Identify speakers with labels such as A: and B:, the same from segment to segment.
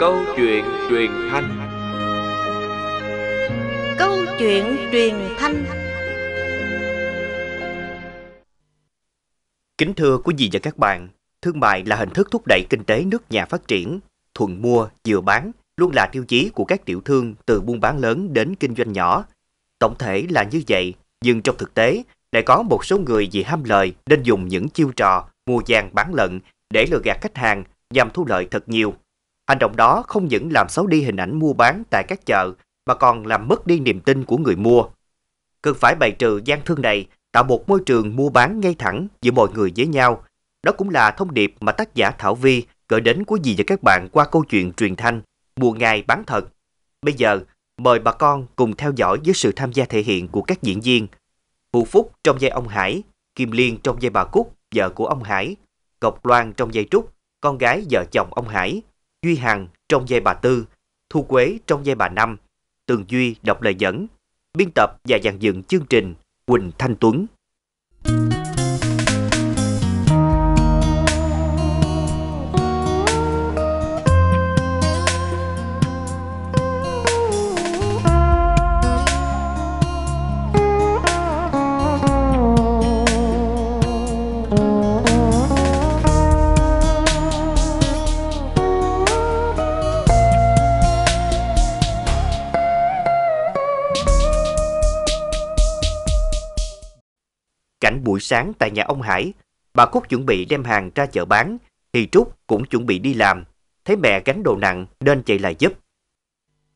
A: Câu chuyện truyền thanh
B: Câu chuyện truyền thanh
C: Kính thưa quý vị và các bạn, thương mại là hình thức thúc đẩy kinh tế nước nhà phát triển, thuận mua, vừa bán, luôn là tiêu chí của các tiểu thương từ buôn bán lớn đến kinh doanh nhỏ. Tổng thể là như vậy, nhưng trong thực tế, lại có một số người vì ham lời nên dùng những chiêu trò mua vàng bán lận để lừa gạt khách hàng nhằm thu lợi thật nhiều. Hành động đó không những làm xấu đi hình ảnh mua bán tại các chợ mà còn làm mất đi niềm tin của người mua. Cần phải bày trừ gian thương này, tạo một môi trường mua bán ngay thẳng giữa mọi người với nhau. Đó cũng là thông điệp mà tác giả Thảo Vi gửi đến quý vị và các bạn qua câu chuyện truyền thanh Mua ngày bán thật. Bây giờ, mời bà con cùng theo dõi với sự tham gia thể hiện của các diễn viên. Hữu Phúc trong vai ông Hải, Kim Liên trong vai bà Cúc, vợ của ông Hải, Cọc Loan trong vai Trúc, con gái vợ chồng ông Hải, Duy Hằng trong giai bà Tư, Thu Quế trong giai bà Năm, Tường Duy đọc lời dẫn, biên tập và dàn dựng chương trình Quỳnh Thanh Tuấn. Thank you. Cảnh buổi sáng tại nhà ông Hải, bà Cúc chuẩn bị đem hàng ra chợ bán, thì Trúc cũng chuẩn bị đi làm. Thấy mẹ gánh đồ nặng nên chạy lại giúp.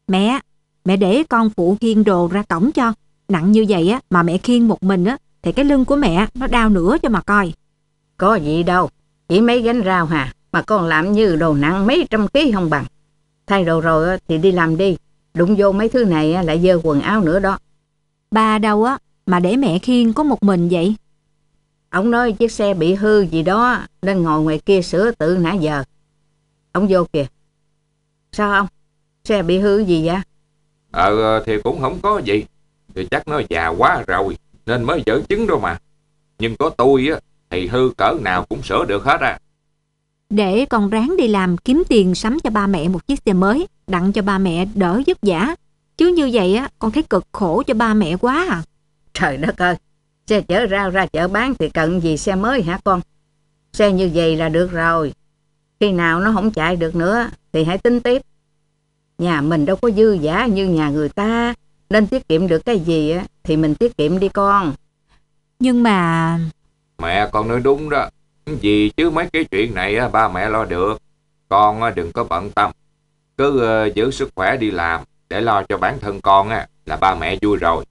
D: Mẹ, mẹ để con phụ khiên đồ ra cổng cho. Nặng như vậy á mà mẹ khiên một mình á thì cái lưng của mẹ nó đau nữa cho mà coi. Có gì đâu, chỉ mấy gánh rau hà mà con làm như đồ nặng mấy trăm ký không bằng. Thay đồ rồi thì đi làm đi, đụng vô mấy thứ này lại dơ quần áo nữa đó. Ba đâu á, mà để mẹ khiên có một mình vậy? Ông nói chiếc xe bị hư gì đó nên ngồi ngoài kia sửa tự nãy giờ. Ông vô kìa. Sao ông? Xe bị hư gì vậy?
A: Ờ, ờ thì cũng không có gì. Thì chắc nó già quá rồi nên mới dở chứng đâu mà. Nhưng có tôi á thì hư cỡ nào cũng sửa được hết à.
D: Để con ráng đi làm kiếm tiền sắm cho ba mẹ một chiếc xe mới, đặng cho ba mẹ đỡ vất vả. Chứ như vậy á, con thấy cực khổ cho ba mẹ quá à. Trời đất ơi, xe chở rau ra chợ bán thì cần gì xe mới hả con? Xe như vậy là được rồi. Khi nào nó không chạy được nữa thì hãy tính tiếp. Nhà mình đâu có dư giả như nhà người ta, nên tiết kiệm được cái gì thì mình tiết kiệm đi con. Nhưng mà...
A: Mẹ con nói đúng đó. gì chứ mấy cái chuyện này ba mẹ lo được. Con đừng có bận tâm. Cứ ờ, giữ sức khỏe đi làm để lo cho bản thân con là ba mẹ vui rồi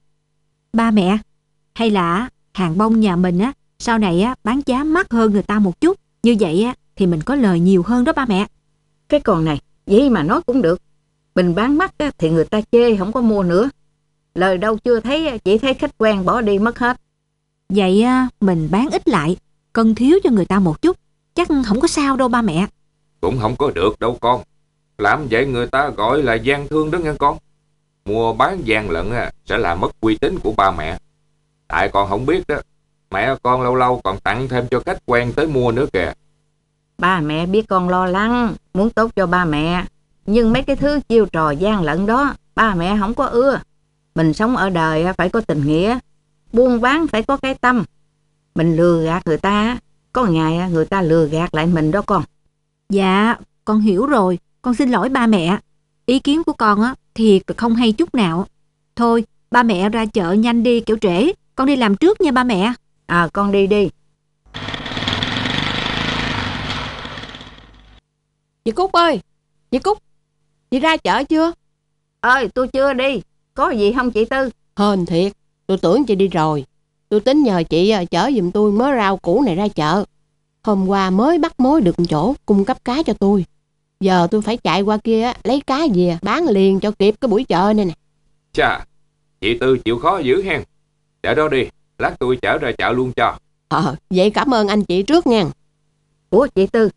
D: ba mẹ hay là hàng bông nhà mình á sau này á bán giá mắc hơn người ta một chút như vậy á thì mình có lời nhiều hơn đó ba mẹ cái còn này vậy mà nói cũng được mình bán mắc á, thì người ta chê không có mua nữa lời đâu chưa thấy chỉ thấy khách quen bỏ đi mất hết vậy á, mình bán ít lại cần thiếu cho người ta một chút chắc không có sao đâu ba mẹ
A: cũng không có được đâu con làm vậy người ta gọi là gian thương đó nghe con mua bán gian lận sẽ làm mất uy tín của ba mẹ. Tại con không biết đó, mẹ con lâu lâu còn tặng thêm cho khách quen tới mua nữa kìa.
D: Ba mẹ biết con lo lắng, muốn tốt cho ba mẹ. Nhưng mấy cái thứ chiêu trò gian lận đó, ba mẹ không có ưa. Mình sống ở đời phải có tình nghĩa, buôn bán phải có cái tâm. Mình lừa gạt người ta, có ngày người ta lừa gạt lại mình đó con. Dạ, con hiểu rồi, con xin lỗi ba mẹ. Ý kiến của con á thiệt rồi không hay chút nào. Thôi, ba mẹ ra chợ nhanh đi kiểu trễ, con đi làm trước nha ba mẹ.
B: À con đi đi. Chị Cúc ơi, chị Cúc, chị ra chợ chưa? Ơi, tôi chưa đi, có gì không chị Tư? Hên thiệt, tôi tưởng chị đi rồi. Tôi tính nhờ chị ờ, chở giùm tôi mớ rau củ này ra chợ. Hôm qua mới bắt mối được chỗ cung cấp cá cho tôi. Giờ tôi phải chạy qua kia lấy cá về bán liền cho kịp cái buổi chợ này nè.
A: Chà, chị Tư chịu khó dữ hen. Để đó đi, lát tôi chở ra chợ luôn cho.
B: Ờ, vậy cảm ơn anh chị trước nha. Ủa chị Tư,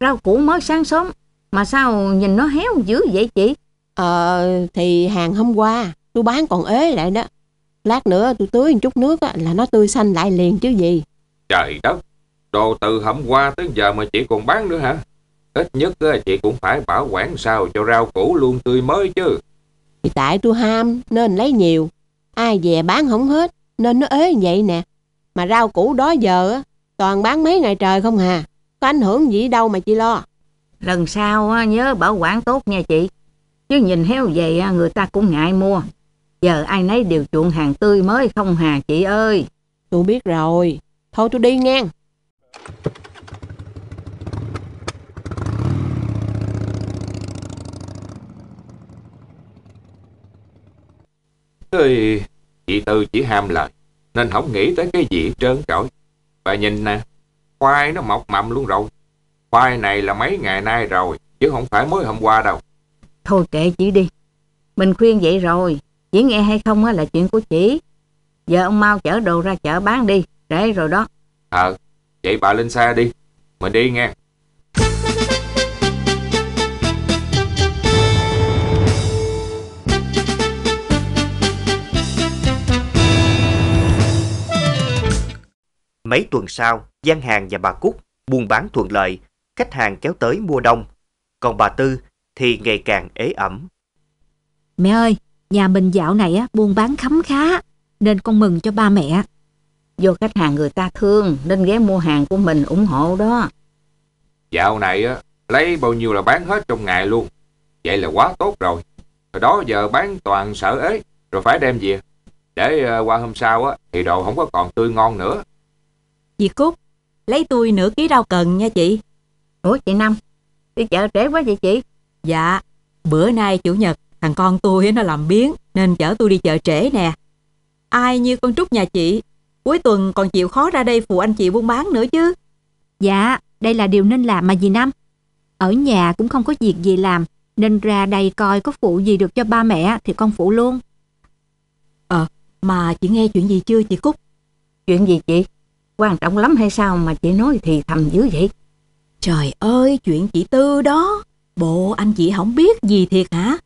B: rau củ mới sáng sớm mà sao nhìn nó héo dữ vậy chị? Ờ, thì hàng hôm qua tôi bán còn ế lại đó. Lát nữa tôi tưới một chút nước là nó tươi xanh lại liền chứ gì.
A: Trời đất, đồ từ hôm qua tới giờ mà chị còn bán nữa hả? Ít nhất ờ, chị cũng phải bảo quản sao cho rau củ luôn tươi mới chứ.
B: Thì tại tôi ham nên lấy nhiều. Ai về bán không hết nên nó ế vậy nè. Mà rau củ đó giờ toàn bán mấy ngày trời không hà. Có ảnh hưởng gì đâu mà chị lo. Lần sau nhớ bảo quản tốt nha chị. Chứ nhìn heo về người ta
D: cũng ngại mua. Giờ ai nấy đều chuộng hàng tươi mới không hà chị ơi. Tôi
B: biết rồi. Thôi tôi đi ngang.
A: Rồi chị Tư chỉ ham lời, nên không nghĩ tới cái gì trơn trọi. Bà nhìn nè, khoai nó mọc mầm luôn rồi. Khoai này là mấy ngày nay rồi, chứ không phải mới hôm qua đâu.
D: Thôi kệ chị đi, mình khuyên vậy rồi, chỉ nghe hay không là chuyện của chị. Giờ ông mau chở đồ ra chợ bán đi, để rồi đó.
A: Ờ, vậy bà lên xe đi, mình đi nghe.
C: Mấy tuần sau, gian hàng và bà Cúc buôn bán thuận lợi, khách hàng kéo tới mua đông. Còn bà Tư thì ngày càng ế ẩm.
D: Mẹ ơi, nhà mình dạo này á, buôn bán khấm khá, nên con mừng cho ba mẹ. vô khách hàng người ta thương nên ghé mua hàng của mình ủng hộ đó.
A: Dạo này á, lấy bao nhiêu là bán hết trong ngày luôn. Vậy là quá tốt rồi. rồi đó giờ bán toàn sở ế, rồi phải đem về. Để ờ, qua hôm sau á, thì đồ không có còn tươi ngon nữa.
D: Dì Cúc, lấy tôi nửa ký rau cần nha chị. Ủa chị Năm, đi chợ trễ quá vậy chị? Dạ, bữa nay chủ nhật, thằng con tôi nó làm biếng nên chở tôi đi chợ trễ nè. Ai như con Trúc nhà chị, cuối tuần còn chịu khó ra đây phụ anh chị buôn bán nữa chứ. Dạ, đây là điều nên làm mà dì Năm. Ở nhà cũng không có việc gì làm, nên ra đây coi có phụ gì được cho ba mẹ thì con phụ luôn. Ờ, mà chị nghe chuyện gì chưa chị Cúc? Chuyện gì chị? quan trọng lắm hay sao mà chị nói thì thầm dữ vậy? Trời ơi, chuyện chị Tư đó, bộ anh chị không biết gì thiệt hả?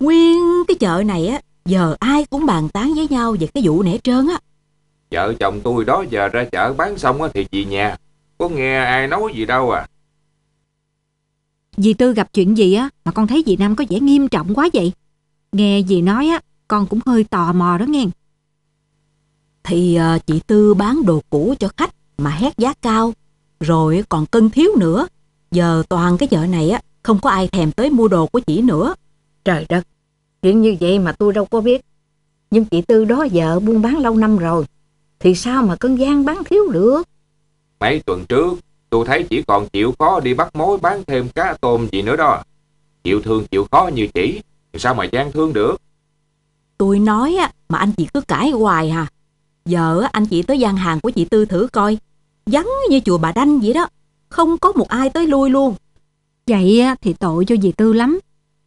D: Nguyên cái chợ này á, giờ ai cũng bàn tán với nhau về cái vụ nẻ trơn á.
A: Vợ chồng tôi đó giờ ra chợ bán xong á thì về nhà, có nghe ai nói gì đâu à.
D: Dì Tư gặp chuyện gì á mà con thấy dì Nam có vẻ nghiêm trọng quá vậy? Nghe dì nói á, con cũng hơi tò mò đó nghe thì ờ, chị Tư bán đồ cũ cho khách mà hét giá cao, rồi còn cân thiếu nữa. Giờ toàn cái chợ này á, không có ai thèm tới mua đồ của chị nữa. Trời đất, chuyện như vậy mà tôi đâu có biết. Nhưng chị Tư đó vợ buôn bán lâu năm rồi, thì sao mà cân gian bán thiếu được?
A: Mấy tuần trước, tôi thấy chỉ còn chịu khó đi bắt mối bán thêm cá tôm gì nữa đó. Chịu thương chịu khó như chị thì sao mà gian thương được?
D: Tôi nói á, mà anh chị cứ cãi hoài hà. Giờ anh chị tới gian hàng của chị Tư thử coi. Vắng như chùa bà Đanh vậy đó. Không có một ai tới lui luôn. Vậy thì tội cho dì Tư lắm.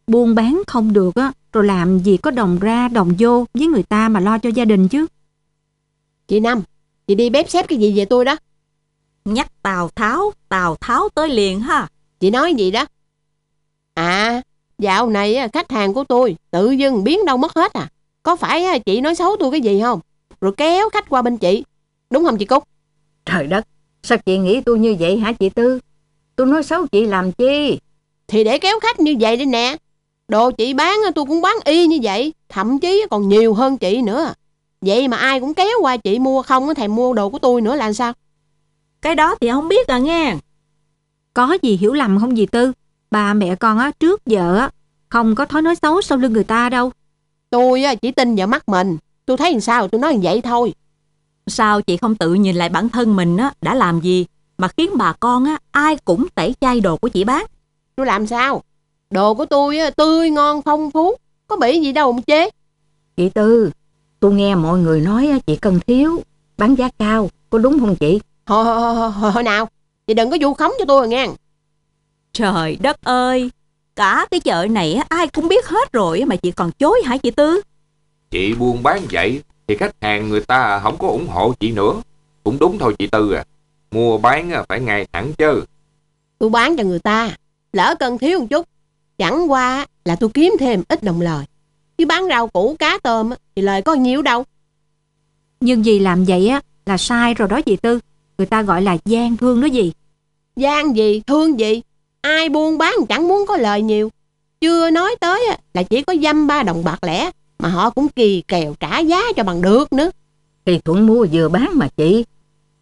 D: Buôn bán không được á, rồi làm gì có đồng ra đồng vô với người ta mà lo cho gia đình chứ. Chị Năm, chị đi
B: bếp xếp cái gì về tôi đó? Nhắc Tào Tháo, Tào Tháo tới liền ha. Chị nói gì đó? À, dạo này khách hàng của tôi tự dưng biến đâu mất hết à? Có phải chị nói xấu tôi cái gì không? rồi kéo khách qua bên chị. Đúng không chị Cúc? Trời đất, sao chị nghĩ tôi như vậy hả chị Tư? Tôi nói xấu chị làm chi? Thì để kéo khách như vậy đi nè. Đồ chị bán tôi cũng bán y như vậy, thậm chí còn nhiều hơn chị nữa. Vậy mà ai cũng kéo qua chị mua không có thèm mua đồ của tôi nữa là sao? Cái đó thì không biết à nghe. Có gì hiểu lầm
D: không gì Tư? Bà mẹ con á trước vợ á không có thói nói xấu sau lưng người ta đâu.
B: Tôi chỉ tin vào mắt mình, Tôi thấy làm sao tôi nói như vậy thôi. Sao chị không tự nhìn lại bản thân mình á, đã làm gì mà khiến bà con á, ai cũng tẩy chay đồ của chị bán? Tôi làm sao? Đồ của tôi á, tươi ngon phong phú, có bị gì đâu ông chế. Chị Tư, tôi nghe mọi người nói chị cần thiếu, bán giá cao, có đúng không chị? Hồi, hồi, hồi, hồi nào, chị đừng có vu khống cho tôi rồi nghe.
D: Trời đất ơi, cả cái chợ này ai cũng biết hết rồi mà chị còn chối hả chị
B: Tư?
A: Chị buôn bán vậy thì khách hàng người ta không có ủng hộ chị nữa. Cũng đúng thôi chị Tư à. Mua bán à, phải ngay thẳng chứ.
B: Tôi bán cho người ta. Lỡ cần thiếu một chút. Chẳng qua là tôi kiếm thêm ít đồng lời. Chứ bán rau củ cá tôm thì lời có nhiều đâu. Nhưng gì làm vậy á là sai rồi đó chị Tư. Người ta gọi là gian thương đó gì. Gian gì, thương gì. Ai buôn bán chẳng muốn có lời nhiều. Chưa nói tới là chỉ có dăm ba đồng bạc lẻ mà họ cũng kỳ kèo trả giá cho bằng được nữa. thì Thuận mua vừa bán mà chị,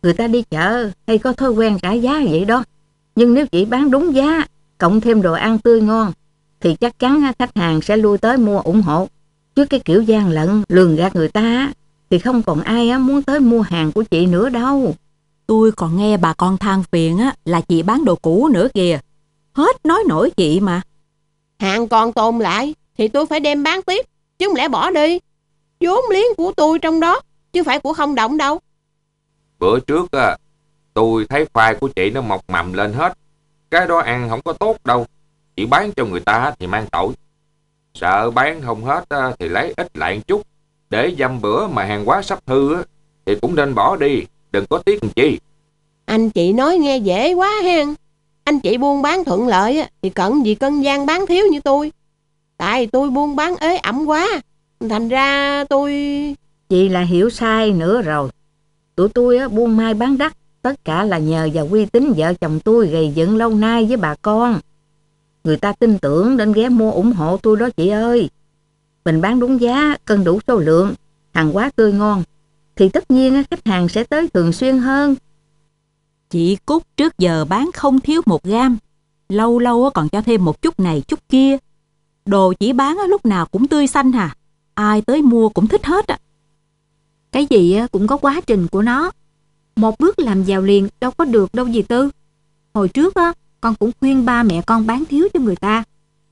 B: người ta đi chợ hay có thói quen trả giá vậy đó. Nhưng nếu chị bán đúng giá,
D: cộng thêm đồ ăn tươi ngon, thì chắc chắn khách hàng sẽ lui tới mua ủng hộ. Chứ cái kiểu gian lận, lường gạt người ta, thì không còn ai muốn tới mua hàng của chị nữa đâu. Tôi còn nghe bà con than phiền á là chị bán đồ cũ nữa kìa.
B: Hết nói nổi chị mà. Hàng còn tồn lại thì tôi phải đem bán tiếp chứ không lẽ bỏ đi. vốn liếng của tôi trong đó, chứ phải của không động đâu.
A: Bữa trước á, à, tôi thấy khoai của chị nó mọc mầm lên hết. Cái đó ăn không có tốt đâu. Chị bán cho người ta thì mang tội. Sợ bán không hết à, thì lấy ít lại một chút. Để dăm bữa mà hàng quá sắp hư thì cũng nên bỏ đi, đừng có tiếc làm chi.
B: Anh chị nói nghe dễ quá hen. Anh chị buôn bán thuận lợi thì cận gì cân gian bán thiếu như tôi. Tại tôi buôn bán ế ẩm quá Thành ra tôi Chị là hiểu sai nữa rồi Tụi tôi
D: á, buôn mai bán đắt Tất cả là nhờ vào uy tín vợ chồng tôi gầy dựng lâu nay với bà con Người ta tin tưởng nên ghé mua ủng hộ tôi đó chị ơi Mình bán đúng giá, cân đủ số lượng Hàng quá tươi ngon Thì tất nhiên khách hàng sẽ tới thường xuyên hơn Chị Cúc trước giờ bán không thiếu một gam Lâu lâu còn cho thêm một chút này chút kia Đồ chỉ bán lúc nào cũng tươi xanh hà. Ai tới mua cũng thích hết á. Cái gì cũng có quá trình của nó. Một bước làm giàu liền đâu có được đâu gì Tư. Hồi trước á, con cũng khuyên ba mẹ con bán thiếu cho người ta.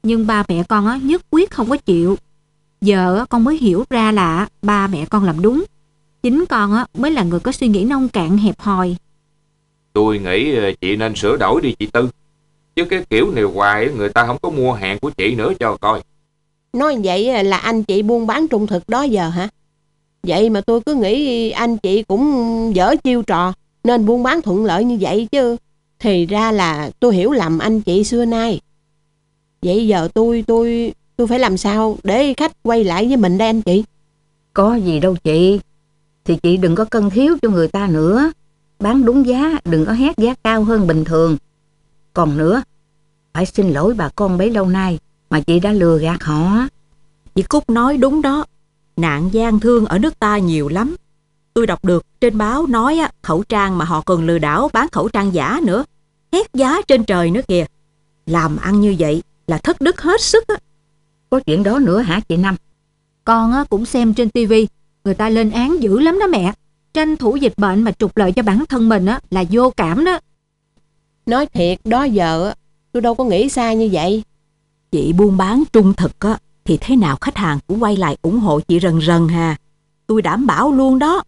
D: Nhưng ba mẹ con á, nhất quyết không có chịu. Giờ con mới hiểu ra là ba mẹ con làm đúng. Chính con á, mới là người có suy nghĩ nông
B: cạn hẹp hòi.
A: Tôi nghĩ ờ, chị nên sửa đổi đi chị Tư. Chứ cái kiểu này hoài người ta không có mua hàng của chị nữa cho coi.
B: Nói vậy là anh chị buôn bán trung thực đó giờ hả? Vậy mà tôi cứ nghĩ anh chị cũng dở chiêu trò nên buôn bán thuận lợi như vậy chứ. Thì ra là tôi hiểu lầm anh chị xưa nay. Vậy giờ tôi tôi tôi phải làm sao để khách quay lại với mình đây anh chị? Có gì đâu chị. Thì chị đừng có cân thiếu cho người ta
D: nữa. Bán đúng giá, đừng có hét giá cao hơn bình thường. Còn nữa, phải xin lỗi bà con bấy lâu nay mà chị đã lừa gạt họ. Chị Cúc nói đúng đó, nạn gian thương ở nước ta nhiều lắm. Tôi đọc được trên báo nói khẩu trang mà họ còn lừa đảo bán khẩu trang giả nữa, hét giá trên trời nữa kìa. Làm ăn như vậy là thất đức hết sức Có chuyện đó nữa hả chị Năm? Con cũng xem trên tivi người ta lên án dữ lắm đó mẹ. Tranh thủ dịch bệnh mà trục lợi cho bản thân mình là vô cảm đó. Nói thiệt, đó vợ tôi đâu có nghĩ xa như vậy. Chị buôn bán trung thực á, thì thế nào khách hàng cũng quay lại ủng hộ chị rần rần hà. Tôi đảm bảo luôn đó.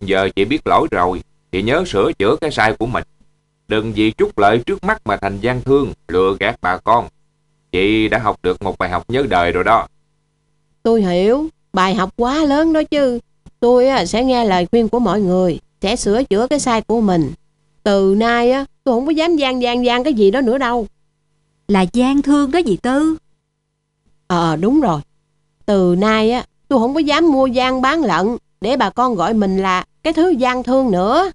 A: Giờ chị biết lỗi rồi, thì nhớ sửa chữa cái sai của mình. Đừng vì chút lợi trước mắt mà thành gian thương, lừa gạt bà con. Chị đã học được một bài học nhớ đời rồi đó.
B: Tôi hiểu, bài học quá lớn đó chứ. Tôi sẽ nghe lời khuyên của mọi người, sẽ sửa chữa cái sai của mình, từ nay á tôi không có dám gian gian gian cái gì đó nữa đâu là gian thương đó dì tư ờ à, đúng rồi từ nay á tôi không có dám mua gian bán lận để bà con gọi mình là cái thứ gian thương nữa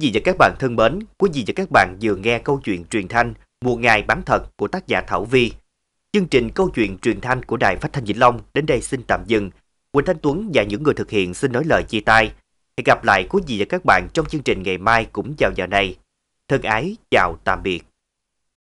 C: vị và các bạn thân mến, quý vị và các bạn vừa nghe câu chuyện truyền thanh Mùa ngày bán thật của tác giả Thảo Vi. Chương trình câu chuyện truyền thanh của Đài Phát thanh Vĩnh Long đến đây xin tạm dừng. Quỳnh Thanh Tuấn và những người thực hiện xin nói lời chia tay. Hẹn gặp lại quý vị và các bạn trong chương trình ngày mai cũng vào giờ này. Thân ái, chào tạm biệt.